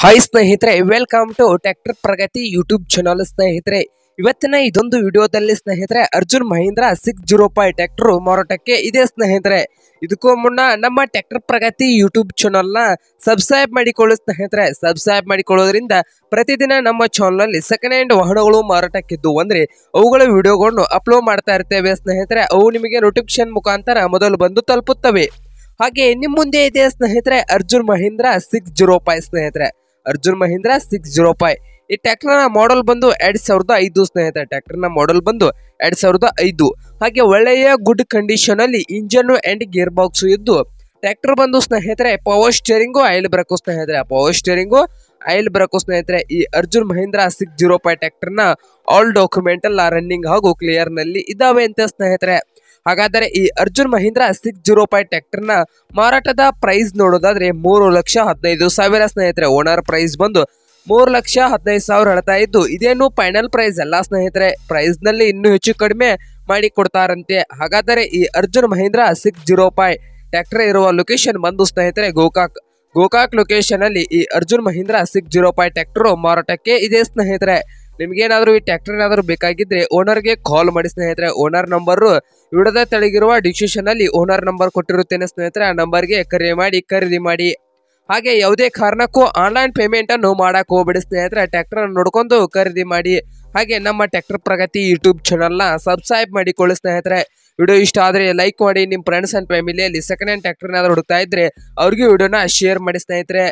hi ಸ್ನೇಹಿತರೆ welcome to tractor Pragati YouTube channel ಸ್ನೇಹಿತರೆ ಇವತ್ತಿನ ಇದೊಂದು ವಿಡಿಯೋದಲ್ಲಿ ಸ್ನೇಹಿತರೆ Arjun Mahindra six zero five tractor ಮಾರಾಟಕ್ಕೆ ಇದೆ ಸ್ನೇಹಿತರೆ ಇದಕ್ಕೂ ಮುನ್ನ ನಮ್ಮ ಟ್ರ್ಯಾಕ್ಟರ್ ಪ್ರಗತಿ ಯೂಟ್ಯೂಬ್ ಚಾನಲ್ನ ಸಬ್ಸ್ಕ್ರೈಬ್ ಮಾಡಿಕೊಳ್ಳಿ ಸ್ನೇಹಿತರೆ ಸಬ್ಸ್ಕ್ರೈಬ್ ಮಾಡಿಕೊಳ್ಳೋದ್ರಿಂದ ಪ್ರತಿದಿನ ನಮ್ಮ ಚಾನಲಲ್ಲಿ ಸೆಕೆಂಡ್ ಹ್ಯಾಂಡ್ ವಾಹನಗಳು ಮಾರಾಟಕ್ಕಿದ್ದು ಅಂದರೆ ಅವುಗಳ ವಿಡಿಯೋಗಳನ್ನು ಅಪ್ಲೋಡ್ ಮಾಡ್ತಾ ಇರ್ತೇವೆ ಸ್ನೇಹಿತರೆ ಅವು ನಿಮಗೆ ನೋಟಿಫಿಕೇಶನ್ ಮುಖಾಂತರ ಮೊದಲು ಬಂದು ತಲುಪುತ್ತವೆ ಹಾಗೆ ನಿಮ್ಮ ಮುಂದೆ ಇದೆ ಸ್ನೇಹಿತರೆ Arjun Mahindra six zero five ಸ್ನೇಹಿತರೆ Arjun Mahindra six zero five ಈ ಟ್ಯಾಕ್ಟರ್ನ ಮಾಡಲ್ ಬಂದು ಎರಡು ಸಾವಿರದ ಐದು ಸ್ನೇಹಿತರೆ ಟ್ಯಾಕ್ಟರ್ನ ಮಾಡಲ್ ಬಂದು ಎರಡು ಸಾವಿರದ ಐದು ಹಾಗೆ ಒಳ್ಳೆಯ ಗುಡ್ ಕಂಡೀಷನ್ ಅಲ್ಲಿ ಇಂಜನ್ ಅಂಡ್ ಗೇರ್ ಬಾಕ್ಸ್ ಇದ್ದು ಟ್ರ್ಯಾಕ್ಟರ್ ಬಂದು ಸ್ನೇಹಿತರೆ ಪವರ್ ಸ್ಟೇರಿಂಗು ಆಯಿಲ್ ಬ್ರೇಕು ಸ್ನೇಹಿತರೆ ಪವರ್ ಸ್ಟೇರಿಂಗು ಆಯಿಲ್ ಬ್ರೇಕು ಸ್ನೇಹಿತರೆ ಈ Arjun Mahindra six zero five ಟ್ಯಾಕ್ಟರ್ನ ಆಲ್ ಡಾಕ್ಯುಮೆಂಟ್ ಎಲ್ಲ ರನ್ನಿಂಗ್ ಹಾಗೂ ಕ್ಲಿಯರ್ನಲ್ಲಿ ಇದ್ದಾವೆ ಅಂತ ಸ್ನೇಹಿತರೆ ಹಾಗಾದರೆ ಈ Arjun Mahindra six zero five ಟ್ಯಾಕ್ಟರ್ನ ಮಾರಾಟದ ಪ್ರೈಸ್ ನೋಡೋದಾದ್ರೆ ಮೂರು ಲಕ್ಷ ಹದಿನೈದು ಸಾವಿರ ಸ್ನೇಹಿತರೆ ಓನರ್ ಪ್ರೈಸ್ ಬಂದು ಮೂರು ಲಕ್ಷ ಹದಿನೈದು ಸಾವಿರ ಹೇಳ್ತಾ ಇದ್ದು ಇದೇನು ಫೈನಲ್ ಪ್ರೈಸ್ ಎಲ್ಲ ಸ್ನೇಹಿತರೆ ಪ್ರೈಸ್ ನಲ್ಲಿ ಇನ್ನೂ ಹೆಚ್ಚು ಕಡಿಮೆ ಮಾಡಿ ಕೊಡ್ತಾರಂತೆ ಹಾಗಾದರೆ ಈ Arjun Mahindra six zero five tractor ಇರುವ ಲೊಕೇಶನ್ ಬಂದು ಸ್ನೇಹಿತರೆ ಗೋಕಾಕ್ ಗೋಕಾಕ್ ಲೊಕೇಶನ್ ಅಲ್ಲಿ ಈ Arjun Mahindra six zero five tractor ಮಾರಾಟಕ್ಕೆ ಇದೆ ಸ್ನೇಹಿತರೆ ನಿಮ್ಗೇನಾದರೂ ಈ ಟ್ಯಾಕ್ಟರ್ ಏನಾದರೂ ಬೇಕಾಗಿದ್ರೆ ಓನರ್ಗೆ ಕಾಲ್ ಮಾಡಿ ಸ್ನೇಹಿತರೆ ಓನರ್ ನಂಬರು ವಿಡದ ತೆಳಗಿರುವ ಡಿಸ್ಕ್ರಿಪ್ಷನ್ ಅಲ್ಲಿ ಓನರ್ ನಂಬರ್ ಕೊಟ್ಟಿರುತ್ತೇನೆ ಸ್ನೇಹಿತರೆ ಆ ನಂಬರ್ಗೆ ಕರೆ ಮಾಡಿ ಖರೀದಿ ಮಾಡಿ ಹಾಗೆ ಯಾವುದೇ ಕಾರಣಕ್ಕೂ ಆನ್ಲೈನ್ ಪೇಮೆಂಟ್ ಅನ್ನು ಮಾಡಕ್ ಹೋಗ್ಬಿಡಿ ಸ್ನೇಹಿತರೆ ಟ್ಯಾಕ್ಟರ್ ನೋಡ್ಕೊಂಡು ಖರೀದಿ ಮಾಡಿ ಹಾಗೆ ನಮ್ಮ ಟ್ಯಾಕ್ಟರ್ ಪ್ರಗತಿ ಯೂಟ್ಯೂಬ್ ಚಾನಲ್ನ ಸಬ್ಸ್ಕ್ರೈಬ್ ಮಾಡಿಕೊಳ್ಳಿ ಸ್ನೇಹಿತರೆ ವಿಡಿಯೋ ಇಷ್ಟ ಆದರೆ ಲೈಕ್ ಮಾಡಿ ನಿಮ್ಮ ಫ್ರೆಂಡ್ಸ್ ಆ್ಯಂಡ್ ಫ್ಯಾಮಿಲಿಯಲ್ಲಿ ಸೆಕೆಂಡ್ ಹ್ಯಾಂಡ್ ಟ್ಯಾಕ್ಟರ್ನಾದ್ರೂ ಹುಡುಕ್ತಾ ಇದ್ರೆ ಅವ್ರಿಗೂ ವಿಡಿಯೋನ ಶೇರ್ ಮಾಡಿ ಸ್ನೇಹಿತರೆ